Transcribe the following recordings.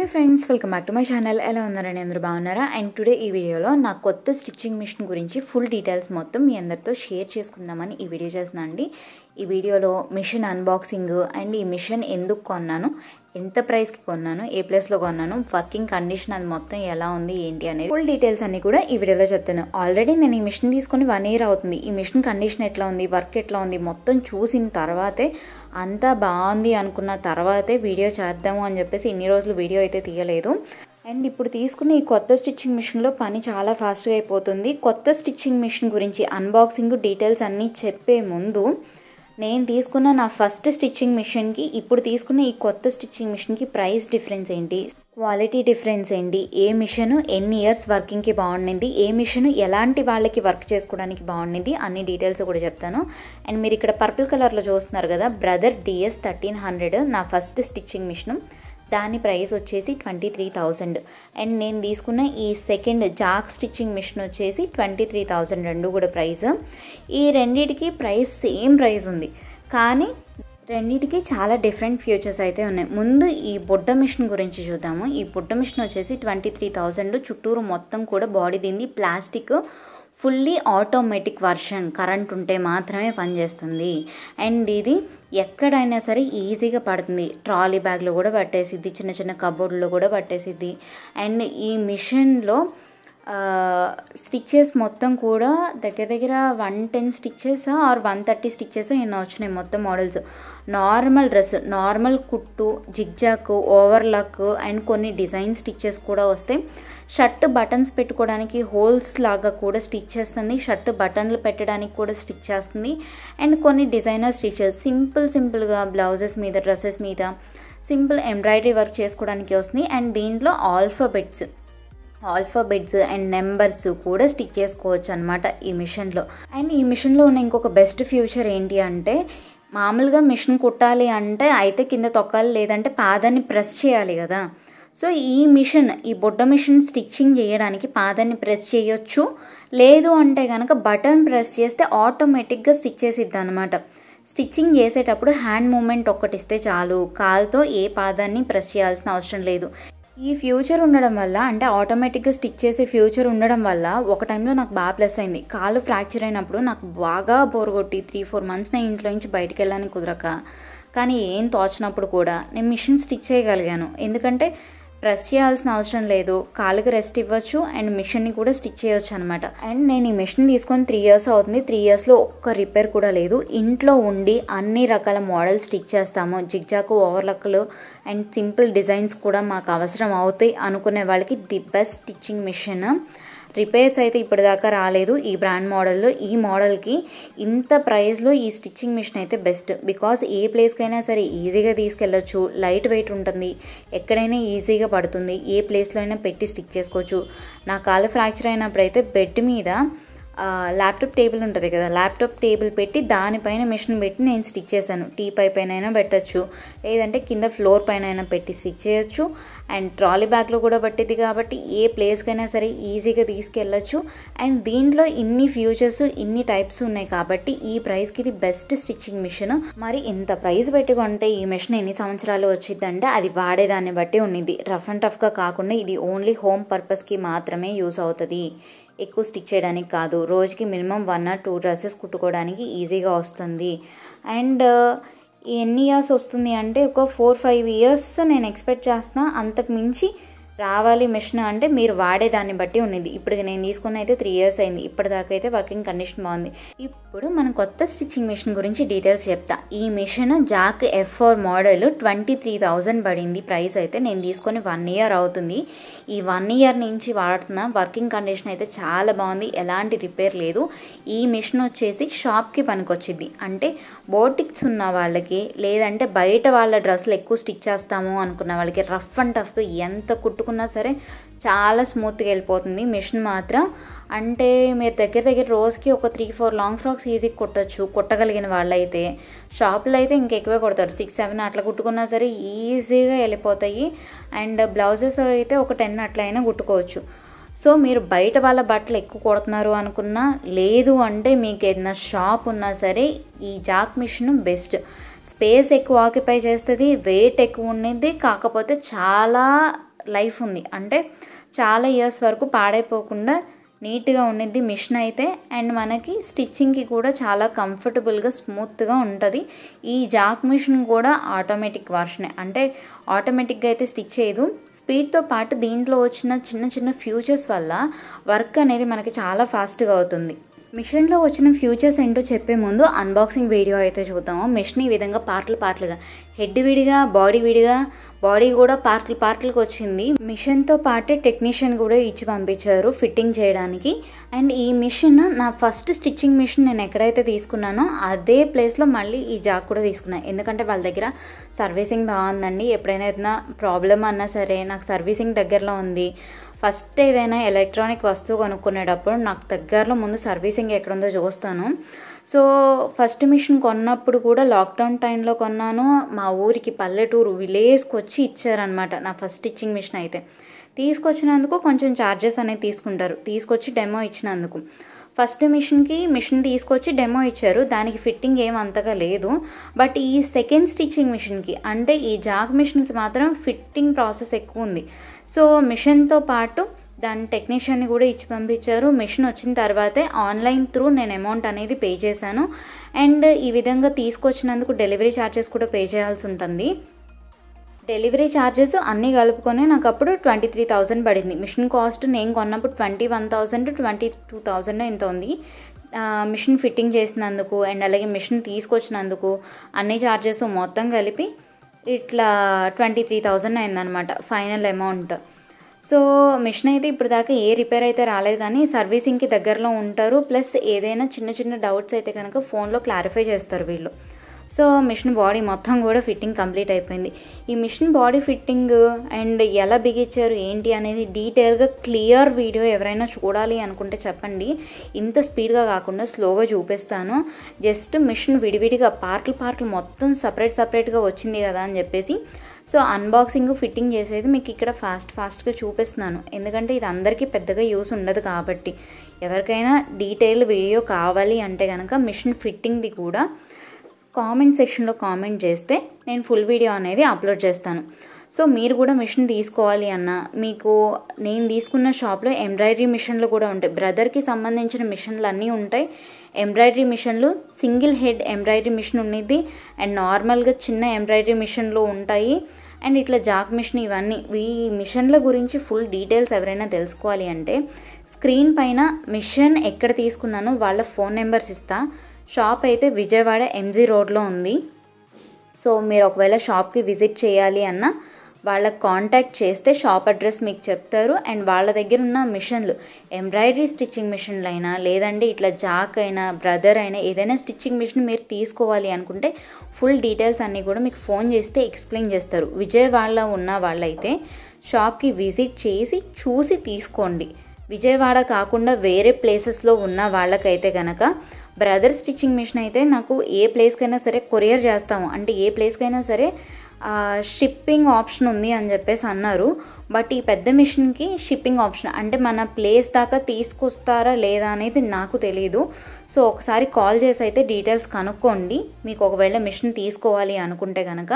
hello friends welcome back to my channel ఎలా ఉన్నారని అందరూ బాగున్నారా అండ్ టుడే ఈ వీడియోలో నా కొత్త స్టిచ్చింగ్ మిషన్ గురించి ఫుల్ డీటెయిల్స్ మొత్తం మీ అందరితో షేర్ చేసుకుందామని ఈ వీడియో చేస్తున్నాను అండి ఈ వీడియోలో మిషన్ అన్బాక్సింగ్ అండ్ ఈ మిషన్ ఎందుకు కొన్నాను ఎంత ప్రైస్కి కొన్నాను ఏ ప్లేస్లో కొన్నాను వర్కింగ్ కండిషన్ అది మొత్తం ఎలా ఉంది ఏంటి అనేది ఫుల్ డీటెయిల్స్ అన్ని కూడా ఈ వీడియోలో చెప్తాను ఆల్రెడీ నేను ఈ మిషన్ తీసుకుని వన్ ఇయర్ అవుతుంది ఈ మిషన్ కండిషన్ ఎట్లా ఉంది వర్క్ ఎట్లా ఉంది మొత్తం చూసిన తర్వాతే అంతా బాగుంది అనుకున్న తర్వాతే వీడియో చేద్దాము అని చెప్పేసి ఇన్ని రోజులు వీడియో అయితే తీయలేదు అండ్ ఇప్పుడు తీసుకున్న ఈ కొత్త స్టిచ్చింగ్ మిషన్లో పని చాలా ఫాస్ట్గా అయిపోతుంది కొత్త స్టిచ్చింగ్ మిషన్ గురించి అన్బాక్సింగ్ డీటెయిల్స్ అన్నీ చెప్పే ముందు నేను తీసుకున్న నా ఫస్ట్ స్టిచ్చింగ్ మిషన్కి ఇప్పుడు తీసుకున్న ఈ కొత్త స్టిచ్చింగ్ మిషన్కి ప్రైస్ డిఫరెన్స్ ఏంటి క్వాలిటీ డిఫరెన్స్ ఏంటి ఏ మిషన్ ఎన్ని ఇయర్స్ వర్కింగ్కి బాగుండింది ఏ మిషన్ ఎలాంటి వాళ్ళకి వర్క్ చేసుకోవడానికి బాగుండింది అన్ని డీటెయిల్స్ కూడా చెప్తాను అండ్ మీరు ఇక్కడ పర్పుల్ కలర్లో చూస్తున్నారు కదా బ్రదర్ డిఎస్ థర్టీన్ హండ్రెడ్ నా ఫస్ట్ స్టిచ్చింగ్ మిషన్ దాని ప్రైస్ వచ్చేసి ట్వంటీ త్రీ థౌజండ్ అండ్ నేను తీసుకున్న ఈ సెకండ్ జాక్ స్టిచ్చింగ్ మిషన్ వచ్చేసి ట్వంటీ త్రీ థౌజండ్ రెండు కూడా ప్రైస్ ఈ రెండిటికి ప్రైస్ సేమ్ ప్రైస్ ఉంది కానీ రెండింటికి చాలా డిఫరెంట్ ఫీచర్స్ అయితే ఉన్నాయి ముందు ఈ బుట్ట మిషన్ గురించి చూద్దాము ఈ బుట్ట మిషన్ వచ్చేసి ట్వంటీ త్రీ థౌజండ్ చుట్టూరు మొత్తం కూడా బాడీ దింది plastic fully automatic version current ఉంటే మాత్రమే పనిచేస్తుంది అండ్ ఇది ఎక్కడైనా సరే ఈజీగా పడుతుంది ట్రాలీ బ్యాగ్లో కూడా పట్టేసిద్ది చిన్న చిన్న కబోర్డ్లో కూడా పట్టేసిద్ది అండ్ ఈ మిషన్లో స్టిచ్చెస్ మొత్తం కూడా దగ్గర దగ్గర one ten stitches or one thirty stitches ఎన్నో వచ్చినాయి మొత్తం మోడల్స్ నార్మల్ డ్రెస్ నార్మల్ కుట్టు జిగ్జాక్ ఓవర్లాక్ అండ్ కొన్ని డిజైన్ స్టిచ్చెస్ కూడా వస్తాయి షర్ట్ బటన్స్ పెట్టుకోవడానికి హోల్స్ లాగా కూడా స్టిచ్ చేస్తుంది షర్ట్ బటన్లు పెట్టడానికి కూడా స్టిచ్ చేస్తుంది అండ్ కొన్ని డిజైనర్ స్టిచ్చెస్ సింపుల్ సింపుల్గా బ్లౌజెస్ మీద డ్రెస్సెస్ మీద సింపుల్ ఎంబ్రాయిడరీ వర్క్ చేసుకోవడానికి వస్తుంది అండ్ దీంట్లో ఆల్ఫాబెట్స్ ఆల్ఫాబెట్స్ అండ్ నెంబర్స్ కూడా స్టిచ్ చేసుకోవచ్చు అనమాట ఈ మిషన్లో అండ్ ఈ మిషన్లో ఉన్న ఇంకొక బెస్ట్ ఫ్యూచర్ ఏంటి అంటే మామూలుగా మిషన్ కుట్టాలి అంటే అయితే కింద తొక్కాలి లేదంటే పాదాన్ని ప్రెస్ చేయాలి కదా సో ఈ మిషన్ ఈ బొడ్డ మిషన్ స్టిచ్చింగ్ చేయడానికి పాదాన్ని ప్రెస్ చేయొచ్చు లేదు అంటే కనుక బటన్ ప్రెస్ చేస్తే ఆటోమేటిక్గా స్టిచ్ చేసిద్ది అనమాట స్టిచ్చింగ్ చేసేటప్పుడు హ్యాండ్ మూమెంట్ ఒక్కటిస్తే చాలు కాల్తో ఏ పాదాన్ని ప్రెస్ చేయాల్సిన అవసరం లేదు ఈ ఫ్యూచర్ ఉండడం వల్ల అంటే ఆటోమేటిక్గా స్టిక్ చేసే ఫ్యూచర్ ఉండడం వల్ల ఒక టైంలో నాకు బాగా ప్లస్ అయింది కాలు ఫ్రాక్చర్ అయినప్పుడు నాకు బాగా బోర్ కొట్టి త్రీ ఫోర్ మంత్స్ నేను ఇంట్లో నుంచి బయటకు వెళ్ళాలని కుదరక కానీ ఏం తోచినప్పుడు కూడా నేను మిషన్ స్టిచ్ చేయగలిగాను ఎందుకంటే ప్రెస్ చేయాల్సిన అవసరం లేదు కాలుకి రెస్ట్ ఇవ్వచ్చు అండ్ మిషన్ని కూడా స్టిచ్ చేయవచ్చు అనమాట అండ్ నేను ఈ మిషన్ తీసుకొని త్రీ ఇయర్స్ అవుతుంది త్రీ ఇయర్స్లో ఒక్క రిపేర్ కూడా లేదు ఇంట్లో ఉండి అన్ని రకాల మోడల్స్ స్టిచ్ చేస్తాము జిగ్జాకు ఓవర్లక్లు అండ్ సింపుల్ డిజైన్స్ కూడా మాకు అవసరం అవుతాయి అనుకునే వాళ్ళకి the best stitching machine repairs అయితే ఇప్పటిదాకా రాలేదు ఈ బ్రాండ్ మోడల్లో ఈ మోడల్కి ఇంత ప్రైస్లో ఈ స్టిచ్చింగ్ మిషన్ అయితే బెస్ట్ బికాస్ ఏ ప్లేస్కైనా సరే ఈజీగా తీసుకెళ్ళచ్చు లైట్ వెయిట్ ఉంటుంది ఎక్కడైనా ఈజీగా పడుతుంది ఏ ప్లేస్లో అయినా పెట్టి స్టిక్ చేసుకోవచ్చు నా కాలు ఫ్రాక్చర్ అయినప్పుడు అయితే బెడ్ మీద ల్యాప్టాప్ టేబుల్ ఉంటుంది కదా ల్యాప్టాప్ టేబుల్ పెట్టి దానిపైన మిషన్ పెట్టి నేను స్టిచ్ చేశాను టీ పై పైన అయినా పెట్టచ్చు లేదంటే కింద ఫ్లోర్ పైన అయినా పెట్టి స్టిచ్ చేయొచ్చు అండ్ ట్రాలీ బ్యాగ్లో కూడా పట్టిద్ది కాబట్టి ఏ ప్లేస్కైనా సరే ఈజీగా తీసుకెళ్ళచ్చు అండ్ దీంట్లో ఇన్ని ఫ్యూచర్స్ ఇన్ని టైప్స్ ఉన్నాయి కాబట్టి ఈ ప్రైస్కి ఇది బెస్ట్ స్టిచ్చింగ్ మిషన్ మరి ఇంత ప్రైస్ పెట్టుకుంటే ఈ మిషన్ ఎన్ని సంవత్సరాలు వచ్చిందంటే అది వాడేదాన్ని బట్టి ఉన్నది రఫ్ అండ్ టఫ్గా కాకుండా ఇది ఓన్లీ హోమ్ పర్పస్కి మాత్రమే యూస్ అవుతుంది ఎక్కువ స్టిచ్ చేయడానికి కాదు రోజుకి minimum one or two dresses కుట్టుకోవడానికి ఈజీగా వస్తుంది అండ్ ఎన్ని ఇయర్స్ వస్తుంది అంటే ఒక ఫోర్ ఫైవ్ ఇయర్స్ నేను ఎక్స్పెక్ట్ చేస్తున్నా అంతకు మించి రావాలి మిషన్ అంటే మీరు వాడే దాన్ని బట్టి ఉన్నది ఇప్పుడు నేను తీసుకున్న అయితే త్రీ ఇయర్స్ అయింది ఇప్పటిదాకా అయితే వర్కింగ్ కండిషన్ బాగుంది ఇప్పుడు మనం కొత్త స్టిచ్చింగ్ మిషన్ గురించి డీటెయిల్స్ చెప్తా ఈ machine Jack F four model twenty three thousand పడింది ప్రైస్ అయితే నేను తీసుకొని వన్ ఇయర్ అవుతుంది ఈ వన్ ఇయర్ నుంచి వాడుతున్న వర్కింగ్ కండిషన్ అయితే చాలా బాగుంది ఎలాంటి రిపేర్ లేదు ఈ మిషన్ వచ్చేసి షాప్కి పనికొచ్చింది అంటే బోటిక్స్ ఉన్న వాళ్ళకి లేదంటే బయట వాళ్ళ డ్రెస్సులు ఎక్కువ స్టిచ్ చేస్తాము అనుకున్న వాళ్ళకి రఫ్ అండ్ టఫ్ ఎంత కుట్టుకున్నా సరే చాలా స్మూత్గా వెళ్ళిపోతుంది మిషన్ మాత్రం అంటే మీరు దగ్గర దగ్గర రోజుకి ఒక త్రీ ఫోర్ లాంగ్ ఫ్రాక్స్ ఈజీగా కుట్టచ్చు కుట్టగలిగిన వాళ్ళైతే షాపులో అయితే ఇంకెక్కువే ఎక్కువే సిక్స్ సెవెన్ అట్లా కుట్టుకున్నా సరే ఈజీగా వెళ్ళిపోతాయి అండ్ బ్లౌజెస్ అయితే ఒక టెన్ అట్లా అయినా కుట్టుకోవచ్చు సో మీరు బయట వాళ్ళ బట్టలు ఎక్కువ కొడుతున్నారు అనుకున్నా లేదు అంటే మీకు ఏదైనా షాప్ ఉన్నా సరే ఈ జాక్ మిషన్ బెస్ట్ స్పేస్ ఎక్కువ ఆక్యుపై చేస్తుంది వెయిట్ ఎక్కువ ఉండేది కాకపోతే చాలా లైఫ్ ఉంది అంటే చాలా ఇయర్స్ వరకు పాడైపోకుండా నీట్గా ఉండిద్ది మిషన్ అయితే అండ్ మనకి స్టిచ్చింగ్కి కూడా చాలా కంఫర్టబుల్గా స్మూత్గా ఉంటుంది ఈ జాక్ మిషన్ కూడా ఆటోమేటిక్ వర్షనే అంటే ఆటోమేటిక్గా అయితే స్టిచ్ చేయదు స్పీడ్తో పాటు దీంట్లో వచ్చిన చిన్న చిన్న ఫ్యూచర్స్ వల్ల వర్క్ అనేది మనకి చాలా ఫాస్ట్గా అవుతుంది మిషన్లో వచ్చిన ఫ్యూచర్స్ ఏంటో చెప్పే ముందు అన్బాక్సింగ్ వీడియో అయితే చూద్దాము మిషన్ ఈ విధంగా పార్ట్లు పార్ట్లుగా హెడ్ విడిగా బాడీ విడిగా బాడీ కూడా పార్ట్లు పార్ట్లకు వచ్చింది మిషన్తో పాటే టెక్నీషియన్ కూడా ఇచ్చి పంపించారు ఫిట్టింగ్ చేయడానికి అండ్ ఈ మిషన్ నా ఫస్ట్ స్టిచ్చింగ్ మిషన్ నేను ఎక్కడైతే తీసుకున్నానో అదే ప్లేస్లో మళ్ళీ ఈ జాక్ కూడా తీసుకున్నాను ఎందుకంటే వాళ్ళ దగ్గర సర్వీసింగ్ బాగుందండి ఎప్పుడైనా ఏదైనా ప్రాబ్లం అన్నా సరే నాకు సర్వీసింగ్ దగ్గరలో ఉంది ఫస్ట్ ఏదైనా ఎలక్ట్రానిక్ వస్తువు కొనుక్కునేటప్పుడు నాకు దగ్గరలో ముందు సర్వీసింగ్ ఎక్కడుందో చూస్తాను సో ఫస్ట్ మిషన్ కొన్నప్పుడు కూడా లాక్డౌన్ టైంలో కొన్నాను మా ఊరికి పల్లెటూరు విలేజ్కి వచ్చి ఇచ్చారనమాట నా ఫస్ట్ స్టిచ్చింగ్ మిషన్ అయితే తీసుకొచ్చినందుకు కొంచెం ఛార్జెస్ అనేది తీసుకుంటారు తీసుకొచ్చి డెమో ఇచ్చినందుకు ఫస్ట్ మిషన్కి మిషన్ తీసుకొచ్చి డెమో ఇచ్చారు దానికి ఫిట్టింగ్ ఏం అంతగా లేదు బట్ ఈ సెకండ్ స్టిచ్చింగ్ మిషన్కి అంటే ఈ జాగ్ మిషన్కి మాత్రం ఫిట్టింగ్ ప్రాసెస్ ఎక్కువ ఉంది సో మిషన్తో పాటు దాని టెక్నీషియన్ని కూడా ఇచ్చి పంపించారు మిషన్ వచ్చిన తర్వాతే ఆన్లైన్ త్రూ నేను అమౌంట్ అనేది పే చేశాను అండ్ ఈ విధంగా తీసుకొచ్చినందుకు డెలివరీ ఛార్జెస్ కూడా పే చేయాల్సి ఉంటుంది డెలివరీ ఛార్జెస్ అన్నీ కలుపుకొని నాకు అప్పుడు ట్వంటీ త్రీ థౌజండ్ పడింది మిషన్ కాస్ట్ నేను కొన్నప్పుడు twenty one thousand twenty two thousand ఎంత ఉంది మిషన్ ఫిట్టింగ్ చేసినందుకు అండ్ అలాగే మిషన్ తీసుకొచ్చినందుకు అన్ని ఛార్జెస్ మొత్తం కలిపి ఇట్లా ట్వంటీ త్రీ థౌజండ్ అయిందనమాట ఫైనల్ అమౌంట్ సో మిషన్ అయితే ఇప్పుడు దాకా ఏ రిపేర్ అయితే రాలేదు కానీ సర్వీసింగ్కి దగ్గరలో ఉంటారు ప్లస్ ఏదైనా చిన్న చిన్న డౌట్స్ అయితే కనుక ఫోన్లో క్లారిఫై చేస్తారు వీళ్ళు సో మిషన్ బాడీ మొత్తం కూడా ఫిట్టింగ్ కంప్లీట్ అయిపోయింది ఈ మిషన్ బాడీ ఫిట్టింగ్ అండ్ ఎలా బిగించారు ఏంటి అనేది డీటెయిల్గా క్లియర్ వీడియో ఎవరైనా చూడాలి అనుకుంటే చెప్పండి ఇంత స్పీడ్గా కాకుండా స్లోగా చూపిస్తాను జస్ట్ మిషన్ విడివిడిగా పార్ట్లు పార్ట్లు మొత్తం సపరేట్ సపరేట్గా వచ్చింది కదా అని చెప్పేసి సో అన్బాక్సింగ్ ఫిట్టింగ్ చేసేది మీకు ఇక్కడ ఫాస్ట్ ఫాస్ట్గా చూపిస్తున్నాను ఎందుకంటే ఇది అందరికీ పెద్దగా యూస్ ఉండదు కాబట్టి ఎవరికైనా డీటెయిల్ వీడియో కావాలి అంటే కనుక మిషన్ ఫిట్టింగ్ది కూడా కామెంట్ సెక్షన్లో కామెంట్ చేస్తే నేను ఫుల్ వీడియో అనేది అప్లోడ్ చేస్తాను సో మీరు కూడా మిషన్ తీసుకోవాలి అన్న మీకు నేను తీసుకున్న షాప్లో ఎంబ్రాయిడరీ మిషన్లు కూడా ఉంటాయి బ్రదర్కి సంబంధించిన మిషన్లు అన్నీ ఉంటాయి ఎంబ్రాయిడరీ మిషన్లు సింగిల్ హెడ్ ఎంబ్రాయిడరీ మిషన్ ఉండేది అండ్ నార్మల్గా చిన్న ఎంబ్రాయిడరీ మిషన్లు ఉంటాయి అండ్ ఇట్లా జాక్ మిషన్ ఇవన్నీ ఈ మిషన్ల గురించి ఫుల్ డీటెయిల్స్ ఎవరైనా తెలుసుకోవాలి అంటే స్క్రీన్ పైన మిషన్ ఎక్కడ తీసుకున్నానో వాళ్ళ ఫోన్ నెంబర్స్ ఇస్తా షాప్ అయితే విజయవాడ ఎంజీ రోడ్లో ఉంది సో మీరు ఒకవేళ షాప్కి విజిట్ చేయాలి అన్న వాళ్ళకి కాంటాక్ట్ చేస్తే షాప్ అడ్రస్ మీకు చెప్తారు అండ్ వాళ్ళ దగ్గర ఉన్న మిషన్లు ఎంబ్రాయిడరీ స్టిచ్చింగ్ మిషన్లు అయినా లేదంటే ఇట్లా జాక్ అయినా బ్రదర్ అయినా ఏదైనా స్టిచ్చింగ్ మిషన్ మీరు తీసుకోవాలి అనుకుంటే ఫుల్ డీటెయిల్స్ అన్నీ కూడా మీకు ఫోన్ చేస్తే ఎక్స్ప్లెయిన్ చేస్తారు విజయవాడలో ఉన్న వాళ్ళైతే షాప్కి విజిట్ చేసి చూసి తీసుకోండి విజయవాడ కాకుండా వేరే ప్లేసెస్లో ఉన్న వాళ్ళకైతే కనుక బ్రదర్ స్టిచ్చింగ్ మిషన్ అయితే నాకు ఏ ప్లేస్కైనా సరే కొరియర్ చేస్తాము అంటే ఏ ప్లేస్కైనా సరే షిప్పింగ్ ఆప్షన్ ఉంది అని చెప్పేసి అన్నారు బట్ ఈ పెద్ద మిషన్కి షిప్పింగ్ ఆప్షన్ అంటే మన ప్లేస్ దాకా తీసుకొస్తారా లేదా అనేది నాకు తెలియదు సో ఒకసారి కాల్ చేసి అయితే డీటెయిల్స్ కనుక్కోండి మీకు ఒకవేళ మిషన్ తీసుకోవాలి అనుకుంటే కనుక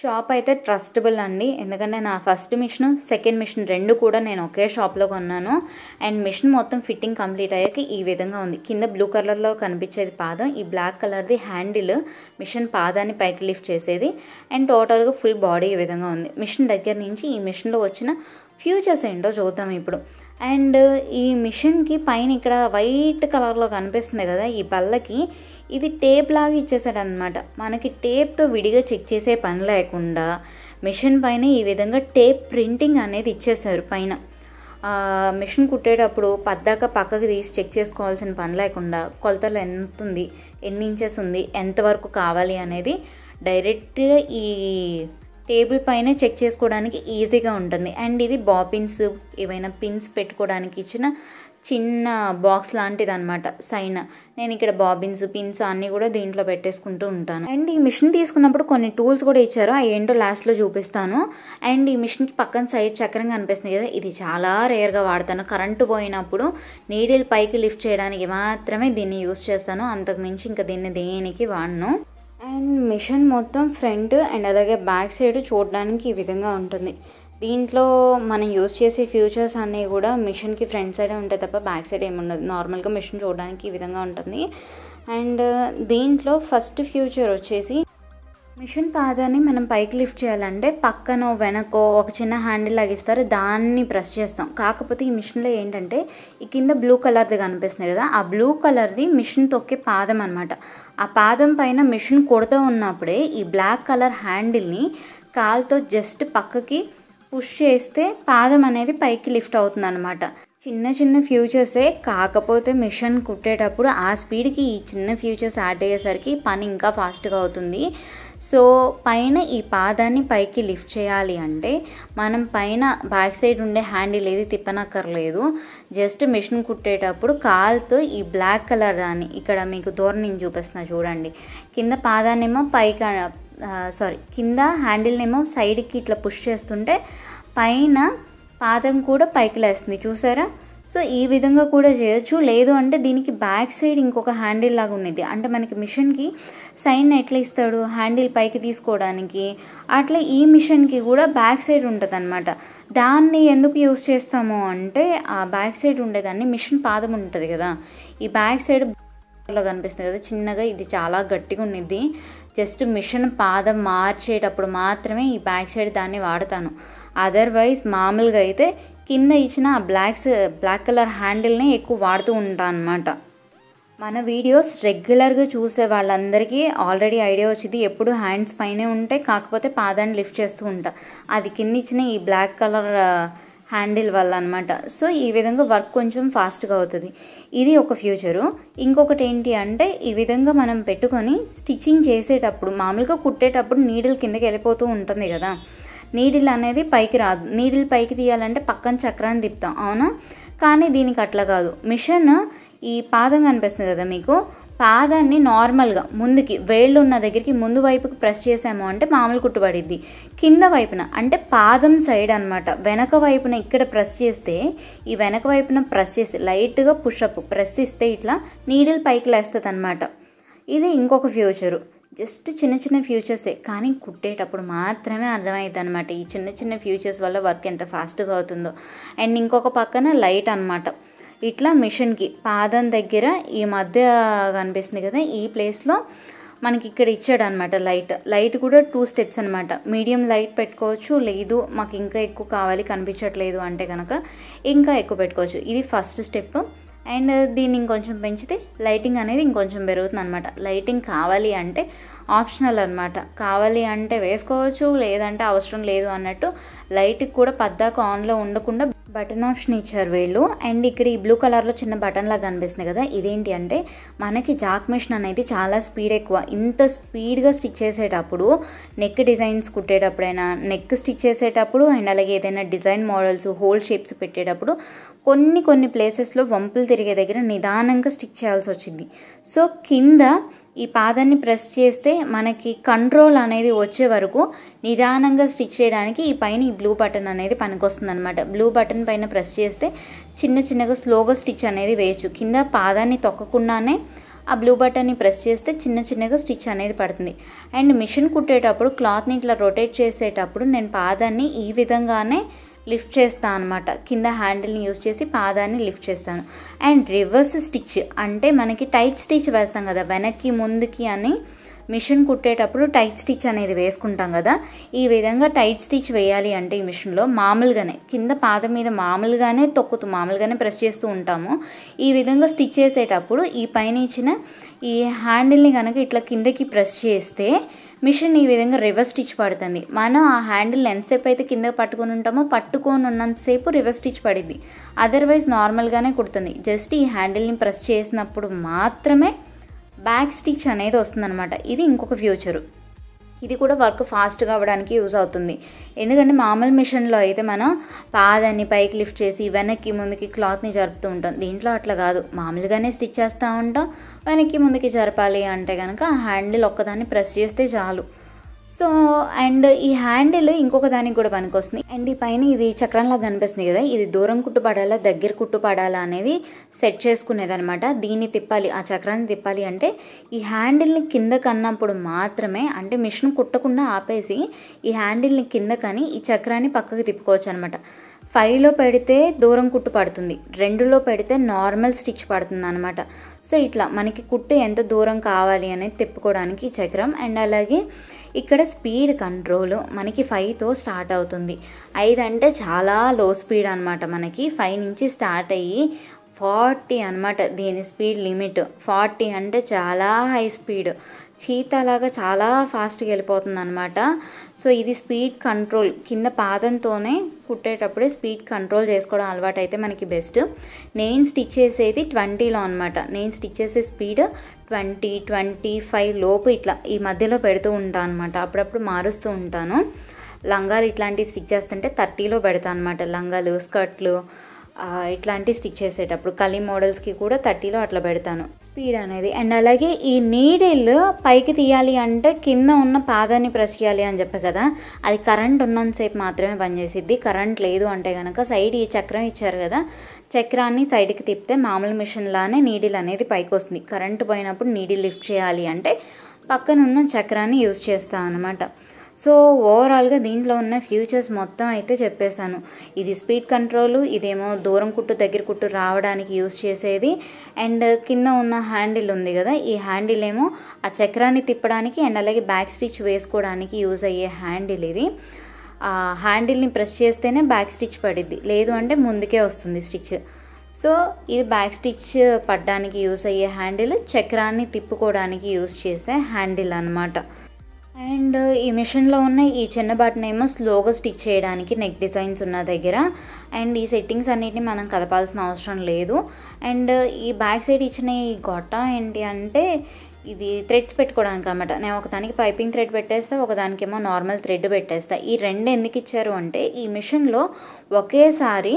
షాప్ అయితే ట్రస్టబుల్ అండి ఎందుకంటే నా ఫస్ట్ మిషన్ సెకండ్ మిషన్ రెండు కూడా నేను ఒకే షాప్లో కొన్నాను అండ్ మిషన్ మొత్తం ఫిట్టింగ్ కంప్లీట్ అయ్యాక ఈ విధంగా ఉంది కింద బ్లూ కలర్లో కనిపించేది పాదం ఈ బ్లాక్ కలర్ది హ్యాండిల్ మిషన్ పాదాన్ని పైకి లిఫ్ట్ చేసేది అండ్ టోటల్గా ఫుల్ బాడీ ఈ విధంగా ఉంది మిషన్ దగ్గర నుంచి ఈ మిషన్లో వచ్చిన ఫ్యూచర్స్ ఏంటో చూద్దాం ఇప్పుడు అండ్ ఈ మిషన్కి పైన ఇక్కడ వైట్ కలర్లో కనిపిస్తుంది కదా ఈ బల్లకి ఇది టేప్ లాగా అనమాట మనకి టేప్తో విడిగా చెక్ చేసే పని లేకుండా మిషన్ పైన ఈ విధంగా టేప్ ప్రింటింగ్ అనేది ఇచ్చేసారు పైన మిషన్ కుట్టేటప్పుడు పద్దాక పక్కకు తీసి చెక్ చేసుకోవాల్సిన పని లేకుండా కొలతలు ఎంత ఉంది ఎన్ని ఇంచెస్ ఉంది ఎంతవరకు కావాలి అనేది డైరెక్ట్గా ఈ టేబుల్ పైన చెక్ చేసుకోవడానికి ఈజీగా ఉంటుంది అండ్ ఇది బాపిన్స్ ఏవైనా పిన్స్ పెట్టుకోవడానికి ఇచ్చిన చిన్న బాక్స్ లాంటిది అనమాట సైన్ నేను ఇక్కడ బాబిన్స్ పిన్స్ అన్నీ కూడా దీంట్లో పెట్టేసుకుంటూ ఉంటాను అండ్ ఈ మిషన్ తీసుకున్నప్పుడు కొన్ని టూల్స్ కూడా ఇచ్చారు అవి ఏంటో లాస్ట్లో చూపిస్తాను అండ్ ఈ మిషన్కి పక్కన సైడ్ చక్రం కనిపిస్తుంది కదా ఇది చాలా రేర్గా వాడతాను కరెంటు పోయినప్పుడు నీడిల్ పైకి లిఫ్ట్ చేయడానికి మాత్రమే దీన్ని యూస్ చేస్తాను అంతకు మించి ఇంకా దీన్ని దేనికి వాడను అండ్ మిషన్ మొత్తం ఫ్రంట్ అండ్ అలాగే బ్యాక్ సైడ్ చూడడానికి ఈ విధంగా ఉంటుంది దీంట్లో మనం యూస్ చేసే ఫ్యూచర్స్ అన్నీ కూడా మిషన్కి ఫ్రంట్ సైడే ఉంటాయి తప్ప బ్యాక్ సైడ్ ఏమి ఉండదు నార్మల్గా మిషన్ చూడడానికి ఈ విధంగా ఉంటుంది అండ్ దీంట్లో ఫస్ట్ ఫ్యూచర్ వచ్చేసి మిషన్ పాదాన్ని మనం పైకి లిఫ్ట్ చేయాలంటే పక్కనో వెనకో ఒక చిన్న హ్యాండిల్ లాగిస్తారు దాన్ని ప్రెస్ చేస్తాం కాకపోతే ఈ మిషన్లో ఏంటంటే ఈ కింద బ్లూ కలర్ది కనిపిస్తుంది కదా ఆ బ్లూ కలర్ది మిషన్ తొక్కే పాదం అనమాట ఆ పాదం పైన మిషన్ కొడుతూ ఉన్నప్పుడే ఈ బ్లాక్ కలర్ హ్యాండిల్ని కాల్తో జస్ట్ పక్కకి పుష్ చేస్తే పాదం అనేది పైకి లిఫ్ట్ అవుతుంది అనమాట చిన్న చిన్న ఫ్యూచర్సే కాకపోతే మిషన్ కుట్టేటప్పుడు ఆ స్పీడ్కి ఈ చిన్న ఫ్యూచర్స్ యాడ్ అయ్యేసరికి పని ఇంకా ఫాస్ట్గా అవుతుంది సో పైన ఈ పాదాన్ని పైకి లిఫ్ట్ చేయాలి అంటే మనం పైన బ్యాక్ సైడ్ ఉండే హ్యాండిల్ ఏది తిప్పనక్కర్లేదు జస్ట్ మిషన్ కుట్టేటప్పుడు కాల్తో ఈ బ్లాక్ కలర్ దాన్ని ఇక్కడ మీకు దూరం నేను చూపిస్తున్నా చూడండి కింద పాదాన్నేమో పైకి సారీ కింద హ్యాండిల్నేమో సైడ్కి ఇట్లా పుష్ చేస్తుంటే పైన పాదం కూడా పైకి లేస్తుంది చూసారా సో ఈ విధంగా కూడా చేయొచ్చు లేదు అంటే దీనికి బ్యాక్ సైడ్ ఇంకొక హ్యాండిల్ లాగా ఉన్నది అంటే మనకి మిషన్కి సైన్ ఎట్లా ఇస్తాడు హ్యాండిల్ పైకి తీసుకోవడానికి అట్లా ఈ మిషన్కి కూడా బ్యాక్ సైడ్ ఉంటుంది దాన్ని ఎందుకు యూస్ చేస్తాము అంటే ఆ బ్యాక్ సైడ్ ఉండేదాన్ని మిషన్ పాదం ఉంటుంది కదా ఈ బ్యాక్ సైడ్ కనిపిస్తుంది కదా చిన్నగా ఇది చాలా గట్టిగా ఉన్నది జస్ట్ మిషన్ పాదం మార్చేటప్పుడు మాత్రమే ఈ బ్యాక్ సైడ్ దాన్ని వాడతాను అదర్వైజ్ మామూలుగా అయితే కింద ఇచ్చిన ఆ బ్లాక్స్ బ్లాక్ కలర్ హ్యాండిల్ని ఎక్కువ వాడుతూ ఉంటాను అనమాట మన వీడియోస్ రెగ్యులర్గా చూసే వాళ్ళందరికీ ఆల్రెడీ ఐడియా వచ్చింది ఎప్పుడు హ్యాండ్స్ పైనే ఉంటాయి కాకపోతే పాదాన్ని లిఫ్ట్ చేస్తూ ఉంటా అది కింద ఇచ్చిన ఈ బ్లాక్ కలర్ హ్యాండిల్ వల్ల అనమాట సో ఈ విధంగా వర్క్ కొంచెం ఫాస్ట్గా అవుతుంది ఇది ఒక ఫ్యూచరు ఇంకొకటి ఏంటి అంటే ఈ విధంగా మనం పెట్టుకొని స్టిచ్చింగ్ చేసేటప్పుడు మామూలుగా కుట్టేటప్పుడు నీడిల్ కిందకి వెళ్ళిపోతూ ఉంటుంది కదా నీడిల్ అనేది పైకి రాదు నీడిల్ పైకి తీయాలంటే పక్కన చక్రాన్ని తిప్పుతాం అవునా కానీ దీనికి అట్లా కాదు మిషన్ ఈ పాదం కనిపిస్తుంది కదా మీకు పాదాన్ని నార్మల్గా ముందుకి వేళ్ళు ఉన్న దగ్గరికి ముందు వైపుకి ప్రెస్ చేసాము అంటే మామూలు కుట్టుబడిద్ది కింద వైపున అంటే పాదం సైడ్ అనమాట వెనక వైపున ఇక్కడ ప్రెస్ చేస్తే ఈ వెనక వైపున ప్రెస్ చేసి లైట్గా పుషప్ ప్రెస్ ఇస్తే ఇట్లా నీడిల్ పైకి లేస్తుంది అనమాట ఇది ఇంకొక ఫ్యూచరు జస్ట్ చిన్న చిన్న ఫ్యూచర్సే కానీ కుట్టేటప్పుడు మాత్రమే అర్థమవుతుంది అనమాట ఈ చిన్న చిన్న ఫ్యూచర్స్ వల్ల వర్క్ ఎంత ఫాస్ట్గా అవుతుందో అండ్ ఇంకొక పక్కన లైట్ అనమాట ఇట్లా మిషన్కి పాదం దగ్గర ఈ మధ్య కనిపిస్తుంది కదా ఈ ప్లేస్లో మనకి ఇక్కడ ఇచ్చాడు అనమాట లైట్ లైట్ కూడా టూ స్టెప్స్ అనమాట మీడియం లైట్ పెట్టుకోవచ్చు లేదు మాకు ఇంకా ఎక్కువ కావాలి కనిపించట్లేదు అంటే కనుక ఇంకా ఎక్కువ పెట్టుకోవచ్చు ఇది ఫస్ట్ స్టెప్ అండ్ దీన్ని ఇంకొంచెం పెంచితే లైటింగ్ అనేది ఇంకొంచెం పెరుగుతుంది అనమాట లైటింగ్ కావాలి అంటే ఆప్షనల్ అనమాట కావాలి అంటే వేసుకోవచ్చు లేదంటే అవసరం లేదు అన్నట్టు లైట్కి కూడా పద్దాక ఆన్లో ఉండకుండా బటన్ ఆప్షన్ ఇచ్చారు వీళ్ళు అండ్ ఇక్కడ ఈ బ్లూ కలర్లో చిన్న బటన్ లాగా కనిపిస్తుంది కదా ఇదేంటి అంటే మనకి జాక్ మిషన్ అనేది చాలా స్పీడ్ ఎక్కువ ఇంత స్పీడ్గా స్టిచ్ చేసేటప్పుడు నెక్ డిజైన్స్ కుట్టేటప్పుడైనా నెక్ స్టిచ్ చేసేటప్పుడు అండ్ అలాగే ఏదైనా డిజైన్ మోడల్స్ హోల్ షేప్స్ పెట్టేటప్పుడు కొన్ని కొన్ని ప్లేసెస్లో వంపులు తిరిగే దగ్గర నిదానంగా స్టిచ్ చేయాల్సి వచ్చింది సో కింద ఈ పాదాన్ని ప్రెస్ చేస్తే మనకి కంట్రోల్ అనేది వచ్చే వరకు నిదానంగా స్టిచ్ చేయడానికి ఈ పైన ఈ బ్లూ బటన్ అనేది పనికొస్తుంది అనమాట బ్లూ బటన్ పైన ప్రెస్ చేస్తే చిన్న చిన్నగా స్లోగా స్టిచ్ అనేది వేయచ్చు కింద పాదాన్ని తొక్కకుండానే ఆ బ్లూ బటన్ని ప్రెస్ చేస్తే చిన్న చిన్నగా స్టిచ్ అనేది పడుతుంది అండ్ మిషన్ కుట్టేటప్పుడు క్లాత్ని ఇట్లా రొటేట్ చేసేటప్పుడు నేను పాదాన్ని ఈ విధంగానే లిఫ్ట్ చేస్తాను అనమాట కింద హ్యాండిల్ని యూజ్ చేసి పాదాన్ని లిఫ్ట్ చేస్తాను అండ్ రివర్స్ స్టిచ్ అంటే మనకి టైట్ స్టిచ్ వేస్తాం కదా వెనక్కి ముందుకి అని మిషన్ కుట్టేటప్పుడు టైట్ స్టిచ్ అనేది వేసుకుంటాం కదా ఈ విధంగా టైట్ స్టిచ్ వేయాలి అంటే ఈ మిషన్లో మామూలుగానే కింద పాదం మీద మామూలుగానే తొక్కుతూ మామూలుగానే ప్రెస్ చేస్తూ ఉంటాము ఈ విధంగా స్టిచ్ చేసేటప్పుడు ఈ పైన ఇచ్చిన ఈ హ్యాండిల్ని కనుక ఇట్లా కిందకి ప్రెస్ చేస్తే మిషన్ ఈ విధంగా రివర్స్ స్టిచ్ పడుతుంది మనం ఆ హ్యాండిల్ ఎంతసేపు అయితే కింద పట్టుకొని ఉంటామో పట్టుకొని ఉన్నంతసేపు రివర్స్ స్టిచ్ పడింది అదర్వైజ్ నార్మల్గానే కుడుతుంది జస్ట్ ఈ హ్యాండిల్ని ప్రెస్ చేసినప్పుడు మాత్రమే బ్యాక్ స్టిచ్ అనేది వస్తుందన్నమాట ఇది ఇంకొక ఫ్యూచరు ఇది కూడా వర్క్ ఫాస్ట్గా అవ్వడానికి యూజ్ అవుతుంది ఎందుకంటే మామూలు మిషన్లో అయితే మనం పాదాన్ని పైకి లిఫ్ట్ చేసి వెనక్కి ముందుకి క్లాత్ని జరుపుతూ ఉంటాం దీంట్లో అట్లా కాదు మామూలుగానే స్టిచ్ చేస్తూ ఉంటాం వెనక్కి ముందుకి జరపాలి అంటే కనుక హ్యాండిల్ ఒక్కదాన్ని ప్రెస్ చేస్తే చాలు సో అండ్ ఈ హ్యాండిల్ ఇంకొక దానికి కూడా పనికొస్తుంది అండ్ ఈ పైన ఇది చక్రంలాగా కనిపిస్తుంది కదా ఇది దూరం కుట్టుపడాలా దగ్గర కుట్టుపడాలా అనేది సెట్ చేసుకునేదనమాట దీన్ని తిప్పాలి ఆ చక్రాన్ని తిప్పాలి అంటే ఈ హ్యాండిల్ని కింద కన్నప్పుడు మాత్రమే అంటే మిషన్ కుట్టకుండా ఆపేసి ఈ హ్యాండిల్ని కింద కని ఈ చక్రాన్ని పక్కకు తిప్పుకోవచ్చు అనమాట ఫైవ్లో పెడితే దూరం కుట్టు పడుతుంది రెండులో పెడితే నార్మల్ స్టిచ్ పడుతుంది అనమాట సో ఇట్లా మనకి కుట్టు ఎంత దూరం కావాలి అనేది తిప్పుకోవడానికి చక్రం అండ్ అలాగే ఇక్కడ స్పీడ్ కంట్రోల్ మనకి ఫైవ్తో స్టార్ట్ అవుతుంది ఐదు అంటే చాలా లో స్పీడ్ అనమాట మనకి ఫైవ్ నుంచి స్టార్ట్ అయ్యి ఫార్టీ అనమాట దీని స్పీడ్ లిమిట్ ఫార్టీ అంటే చాలా హై స్పీడ్ చీతలాగా చాలా ఫాస్ట్గా వెళ్ళిపోతుంది అనమాట సో ఇది స్పీడ్ కంట్రోల్ కింద పాదంతోనే కుట్టేటప్పుడే స్పీడ్ కంట్రోల్ చేసుకోవడం అలవాటు అయితే మనకి బెస్ట్ నేను స్టిచ్ చేసేది ట్వంటీలో అనమాట నేను స్టిచ్ చేసే స్పీడ్ ట్వంటీ ట్వంటీ ఫైవ్ లోపు ఇట్లా ఈ మధ్యలో పెడుతూ ఉంటాను అనమాట అప్పుడప్పుడు మారుస్తూ ఉంటాను లంగాలు ఇట్లాంటివి స్టిచ్ చేస్తుంటే థర్టీలో పెడతాను అనమాట లంగాలు స్కర్ట్లు ఇట్లాంటి స్టిచ్ చేసేటప్పుడు కలీ మోడల్స్కి కూడా థర్టీలో అట్లా పెడతాను స్పీడ్ అనేది అండ్ అలాగే ఈ నీడిల్ పైకి తీయాలి అంటే కింద ఉన్న పాదాన్ని ప్రెస్ చేయాలి అని చెప్పే కదా అది కరెంట్ ఉన్నంతసేపు మాత్రమే పనిచేసిద్ది కరెంట్ లేదు అంటే కనుక సైడ్ ఈ చక్రం ఇచ్చారు కదా చక్రాన్ని సైడ్కి తిప్పితే మామూలు మిషన్ లానే నీడిల్ అనేది పైకి వస్తుంది కరెంటు పోయినప్పుడు నీడిల్ లిఫ్ట్ చేయాలి అంటే పక్కనున్న చక్రాన్ని యూజ్ చేస్తాను అనమాట సో ఓవరాల్గా దీంట్లో ఉన్న ఫ్యూచర్స్ మొత్తం అయితే చెప్పేశాను ఇది స్పీడ్ కంట్రోల్ ఇదేమో దూరం కుట్టు దగ్గర కుట్టు రావడానికి యూస్ చేసేది అండ్ కింద ఉన్న హ్యాండిల్ ఉంది కదా ఈ హ్యాండిల్ ఏమో ఆ చక్రాన్ని తిప్పడానికి అండ్ అలాగే బ్యాక్ స్టిచ్ వేసుకోవడానికి యూజ్ అయ్యే హ్యాండిల్ ఇది హ్యాండిల్ని ప్రెస్ చేస్తేనే బ్యాక్ స్టిచ్ పడిద్ది లేదు అంటే ముందుకే వస్తుంది స్టిచ్ సో ఇది బ్యాక్ స్టిచ్ పడ్డానికి యూస్ అయ్యే హ్యాండిల్ చక్రాన్ని తిప్పుకోవడానికి యూస్ చేసే హ్యాండిల్ అనమాట అండ్ ఈ మిషన్లో ఉన్న ఈ చిన్న బటన్ ఏమో స్లోగా స్టిచ్ చేయడానికి నెక్ డిజైన్స్ ఉన్న దగ్గర అండ్ ఈ సెట్టింగ్స్ అన్నిటిని మనం కదపాల్సిన అవసరం లేదు అండ్ ఈ బ్యాక్ సైడ్ ఇచ్చిన ఈ గొట్ట ఏంటి అంటే ఇది థ్రెడ్స్ పెట్టుకోవడానికి అనమాట నేను ఒకదానికి పైపింగ్ థ్రెడ్ పెట్టేస్తా ఒకదానికేమో నార్మల్ థ్రెడ్ పెట్టేస్తా ఈ రెండు ఎందుకు ఇచ్చారు అంటే ఈ మిషన్లో ఒకేసారి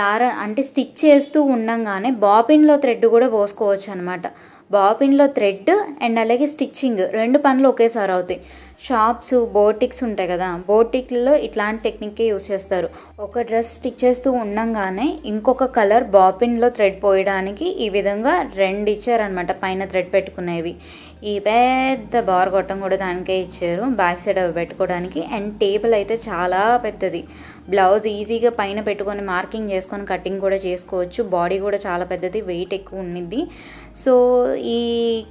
దార అంటే స్టిచ్ చేస్తూ ఉండంగానే బాబిన్లో థ్రెడ్ కూడా పోసుకోవచ్చు అనమాట బాబిన్లో థ్రెడ్ అండ్ అలాగే స్టిచ్చింగ్ రెండు పనులు ఒకేసారి అవుతాయి షాప్స్ బోటిక్స్ ఉంటాయి కదా బోటిక్లలో ఇట్లాంటి టెక్నిక్కే యూస్ చేస్తారు ఒక డ్రెస్ స్టిచ్ చేస్తూ ఉండంగానే ఇంకొక కలర్ బాపిన్లో థ్రెడ్ పోయడానికి ఈ విధంగా రెండు ఇచ్చారనమాట పైన థ్రెడ్ పెట్టుకునేవి ఈ పెద్ద బార్ గొట్టం కూడా దానికే ఇచ్చారు బ్యాక్ సైడ్ అవి పెట్టుకోవడానికి అండ్ టేబుల్ అయితే చాలా పెద్దది బ్లౌజ్ ఈజీగా పైన పెట్టుకొని మార్కింగ్ చేసుకొని కటింగ్ కూడా చేసుకోవచ్చు బాడీ కూడా చాలా పెద్దది వెయిట్ ఎక్కువ ఉండిద్ది సో ఈ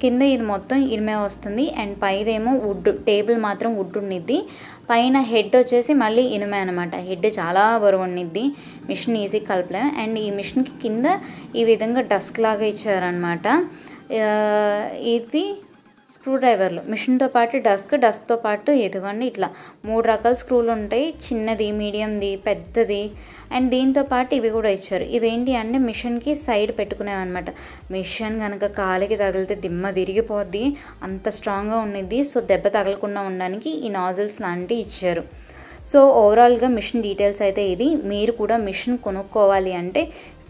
కింద ఇది మొత్తం ఇరిమే వస్తుంది అండ్ పైదేమో వుడ్ టేబుల్ మాత్రం వుడ్ ఉండిద్ది పైన హెడ్ వచ్చేసి మళ్ళీ ఇనుమే అనమాట హెడ్ చాలా బరువు ఉండిద్ది మిషన్ ఈజీ కలపలేము అండ్ ఈ మిషన్కి కింద ఈ విధంగా డస్క్ లాగా ఇచ్చారనమాట ఇది స్క్రూ డ్రైవర్లు మిషన్తో పాటు డస్క్ డస్క్తో పాటు ఎదుగండి ఇట్లా మూడు రకాల స్క్రూలు ఉంటాయి చిన్నది మీడియంది పెద్దది అండ్ దీంతో పాటు ఇవి కూడా ఇచ్చారు ఇవేంటి అంటే మిషన్కి సైడ్ పెట్టుకునేవన్నమాట మిషన్ కనుక కాలికి తగిలితే దిమ్మ తిరిగిపోద్ది అంత స్ట్రాంగ్గా ఉండిద్ది సో దెబ్బ తగలకుండా ఉండడానికి ఈ నాజిల్స్ లాంటివి ఇచ్చారు సో ఓవరాల్గా మిషన్ డీటెయిల్స్ అయితే ఇది మీరు కూడా మిషన్ కొనుక్కోవాలి అంటే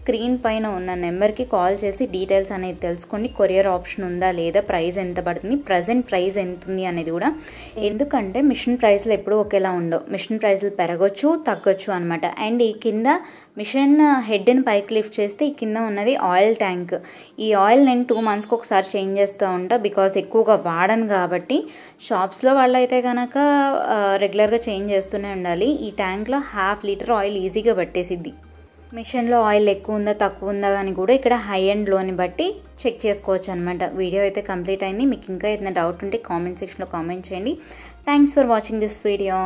స్క్రీన్ పైన ఉన్న నెంబర్కి కాల్ చేసి డీటెయిల్స్ అనేది తెలుసుకోండి కొరియర్ ఆప్షన్ ఉందా లేదా ప్రైస్ ఎంత పడుతుంది ప్రజెంట్ ప్రైస్ ఎంత ఉంది అనేది కూడా ఎందుకంటే మిషన్ ప్రైస్లు ఎప్పుడూ ఒకేలా ఉండవు మిషన్ ప్రైస్లు పెరగచ్చు తగ్గొచ్చు అనమాట అండ్ ఈ కింద మిషన్ హెడ్ని పైకి లిఫ్ట్ చేస్తే ఈ కింద ఉన్నది ఆయిల్ ట్యాంక్ ఈ ఆయిల్ నేను టూ మంత్స్కి ఒకసారి చేంజ్ చేస్తూ ఉంటా బికాస్ ఎక్కువగా వాడను కాబట్టి షాప్స్లో వాళ్ళైతే కనుక రెగ్యులర్గా చేంజ్ చేస్తూనే ఉండాలి ఈ ట్యాంక్లో హాఫ్ లీటర్ ఆయిల్ ఈజీగా పట్టేసిద్ది మిషన్లో ఆయిల్ ఎక్కువ ఉందా తక్కువ ఉందా అని కూడా ఇక్కడ హై అండ్ లోని బట్టి చెక్ చేసుకోవచ్చు అనమాట వీడియో అయితే కంప్లీట్ అయింది మీకు ఇంకా ఏదైనా డౌట్ ఉంటే కామెంట్ సెక్షన్లో కామెంట్ చేయండి thanks for watching this video